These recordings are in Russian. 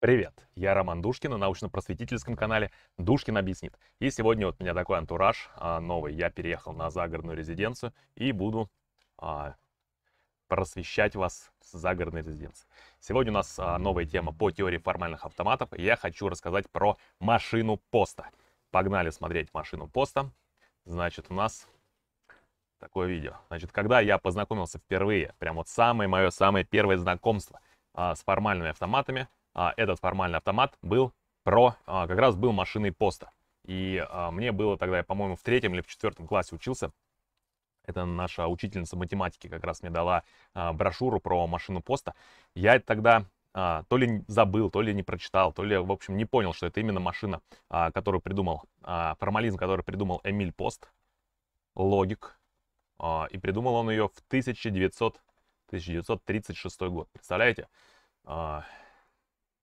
Привет, я Роман Душкин на научно-просветительском канале «Душкин объяснит». И сегодня вот у меня такой антураж а, новый. Я переехал на загородную резиденцию и буду а, просвещать вас с загородной резиденции. Сегодня у нас а, новая тема по теории формальных автоматов. Я хочу рассказать про машину поста. Погнали смотреть машину поста. Значит, у нас такое видео. Значит, когда я познакомился впервые, прям вот самое мое, самое первое знакомство а, с формальными автоматами – а, этот формальный автомат был про, а, как раз был машиной поста. И а, мне было тогда, я, по-моему, в третьем или в четвертом классе учился. Это наша учительница математики как раз мне дала брошюру про машину поста. Я тогда то ли забыл, то ли не прочитал, то ли, в общем, не понял, что это именно машина, которую придумал, формализм, который придумал Эмиль Пост, логик, и придумал он ее в 1900, 1936 год. Представляете?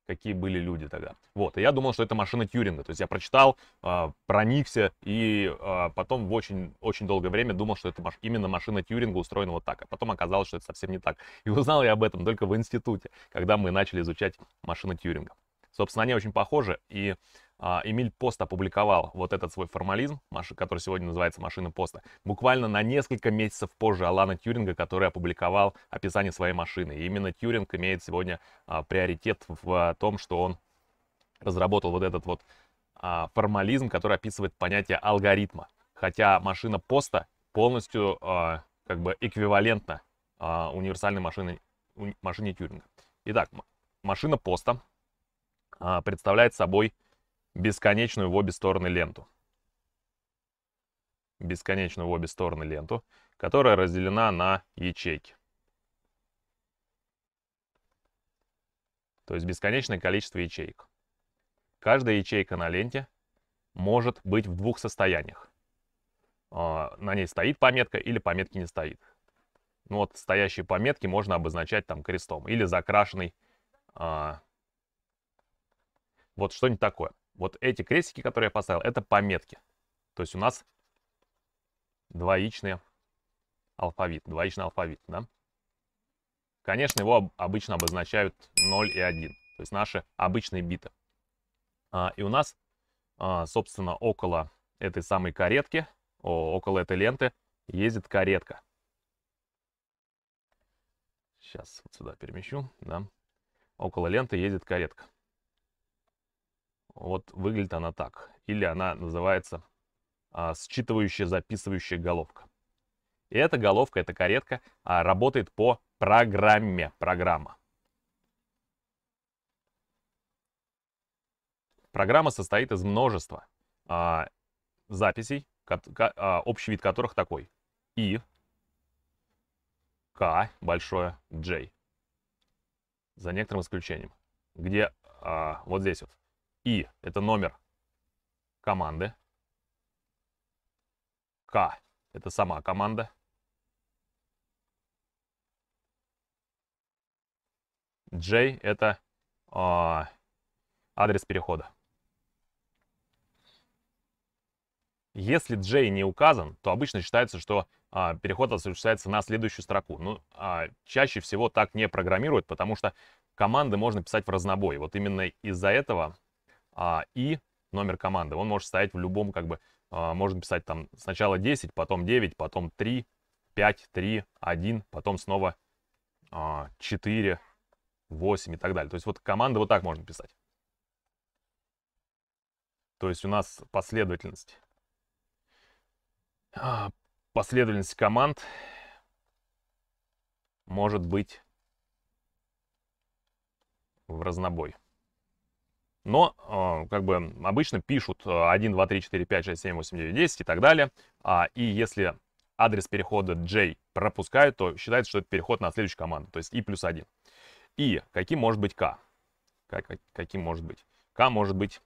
какие были люди тогда. Вот, и я думал, что это машина Тьюринга. То есть я прочитал, э, проникся, и э, потом в очень, очень долгое время думал, что это маш... именно машина Тьюринга устроена вот так. А потом оказалось, что это совсем не так. И узнал я об этом только в институте, когда мы начали изучать машины Тьюринга. Собственно, они очень похожи, и а, Эмиль Пост опубликовал вот этот свой формализм, который сегодня называется «Машина Поста», буквально на несколько месяцев позже Алана Тьюринга, который опубликовал описание своей машины. И именно Тьюринг имеет сегодня а, приоритет в том, что он разработал вот этот вот а, формализм, который описывает понятие алгоритма. Хотя машина Поста полностью как бы эквивалентна универсальной машине, машине Тьюринга. Итак, машина Поста представляет собой бесконечную в обе стороны ленту. Бесконечную в обе стороны ленту, которая разделена на ячейки. То есть бесконечное количество ячеек. Каждая ячейка на ленте может быть в двух состояниях. А, на ней стоит пометка или пометки не стоит. Ну вот стоящие пометки можно обозначать там крестом или закрашенный. А, вот что-нибудь такое. Вот эти крестики, которые я поставил, это пометки. То есть у нас двоичный алфавит, двоичный алфавит, да? Конечно, его обычно обозначают 0 и 1, то есть наши обычные биты. А, и у нас, а, собственно, около этой самой каретки, о, около этой ленты ездит каретка. Сейчас вот сюда перемещу, да. Около ленты ездит каретка. Вот выглядит она так. Или она называется а, считывающая, записывающая головка. И эта головка, эта каретка а, работает по программе. Программа. Программа состоит из множества а, записей, ко, ко, а, общий вид которых такой. И, К, большое, J. За некоторым исключением. Где а, вот здесь вот и – это номер команды. К – это сама команда. J – это э, адрес перехода. Если J не указан, то обычно считается, что а, переход осуществляется на следующую строку. Ну, а, чаще всего так не программируют, потому что команды можно писать в разнобой. Вот именно из-за этого а, и номер команды. Он может стоять в любом, как бы, а, можно писать там сначала 10, потом 9, потом 3, 5, 3, 1, потом снова а, 4, 8 и так далее. То есть вот команды вот так можно писать. То есть у нас последовательность. А, последовательность команд может быть в разнобой но а, как бы обычно пишут 1, 2, 3, 4, 5, 6, 7, 8, 9, 10 и так далее. А, и если адрес перехода J пропускают, то считается, что это переход на следующую команду, то есть I плюс 1. И каким может быть K? Как, каким может быть? K может быть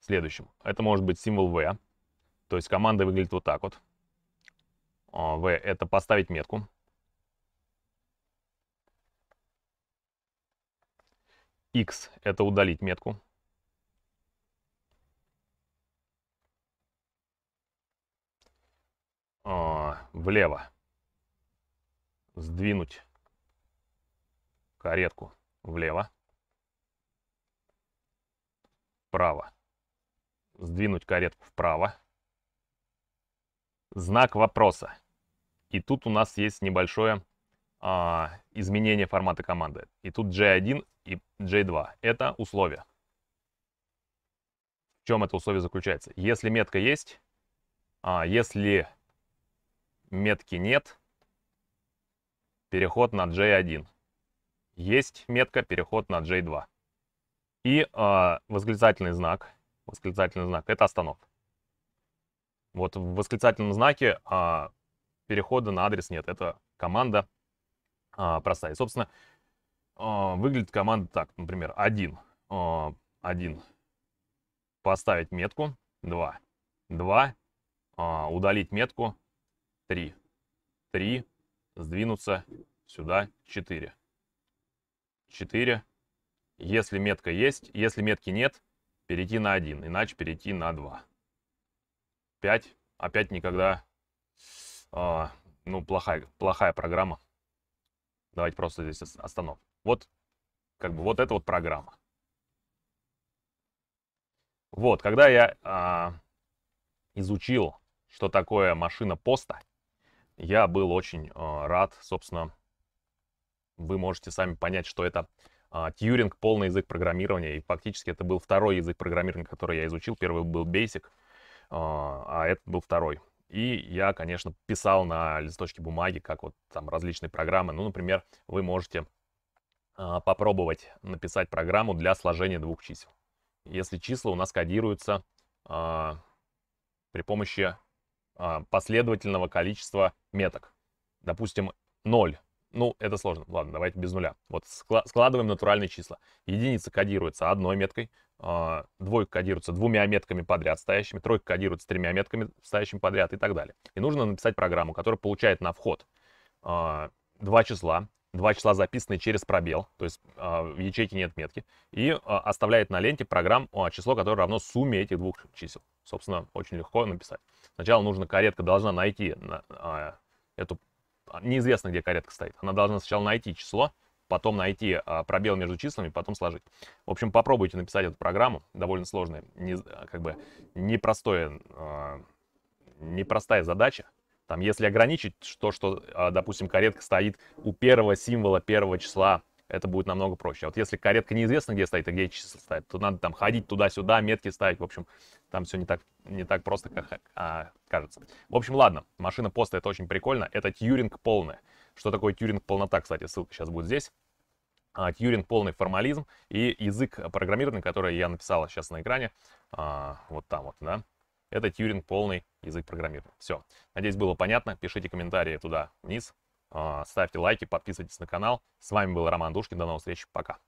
следующим. Это может быть символ V, то есть команда выглядит вот так вот. V а, — это поставить метку. X — это удалить метку. О, а, влево. Сдвинуть каретку влево. Вправо. Сдвинуть каретку вправо. Знак вопроса. И тут у нас есть небольшое а, изменение формата команды. И тут J1 и J2. Это условия. В чем это условие заключается? Если метка есть, а если метки нет, переход на J1. Есть метка, переход на J2. И э, восклицательный знак. Восклицательный знак — это останов. Вот в восклицательном знаке э, перехода на адрес нет. Это команда а, простая. И, собственно, а, выглядит команда так. Например, один, а, один поставить метку, два, два а, удалить метку, три, три сдвинуться сюда, четыре, четыре, Если метка есть, если метки нет, перейти на один, иначе перейти на два, пять, опять никогда, ну, плохая, плохая программа. Давайте просто здесь остановим. Вот, как бы, вот это вот программа. Вот, когда я а, изучил, что такое машина поста, я был очень а, рад, собственно, вы можете сами понять, что это а, Тьюринг, полный язык программирования, и фактически это был второй язык программирования, который я изучил. Первый был Basic, а, а этот был второй. И я, конечно, писал на листочке бумаги, как вот там различные программы. Ну, например, вы можете а, попробовать написать программу для сложения двух чисел. Если числа у нас кодируются э, при помощи э, последовательного количества меток. Допустим, 0. Ну, это сложно. Ладно, давайте без нуля. Вот складываем натуральные числа. Единица кодируется одной меткой, а, двойка кодируется двумя метками подряд стоящими, тройка кодируется тремя метками стоящими подряд и так далее. И нужно написать программу, которая получает на вход а, два числа, два числа записаны через пробел, то есть а, в ячейке нет метки, и оставляет на ленте программ число, которое равно сумме этих двух чисел. Собственно, очень легко написать. Сначала нужно, каретка должна найти эту... Неизвестно, где каретка стоит. Она должна сначала найти число, потом найти а, пробел между числами, потом сложить. В общем, попробуйте написать эту программу, довольно сложная, не, как бы непростое, а, непростая задача. Там, если ограничить то, что, а, допустим, каретка стоит у первого символа первого числа это будет намного проще. А вот если каретка неизвестно, где стоит, а где числа стоят, то надо там ходить туда-сюда, метки ставить. В общем, там все не так, не так просто, как а, кажется. В общем, ладно, машина поста это очень прикольно. Это тьюринг полная. Что такое тьюринг полнота, кстати, ссылка сейчас будет здесь. А, тьюринг полный формализм и язык программирования, который я написал сейчас на экране, а, вот там вот, да. Это тьюринг полный язык программирования. Все. Надеюсь, было понятно. Пишите комментарии туда вниз. Э, ставьте лайки, подписывайтесь на канал. С вами был Роман Душкин. До новых встреч. Пока.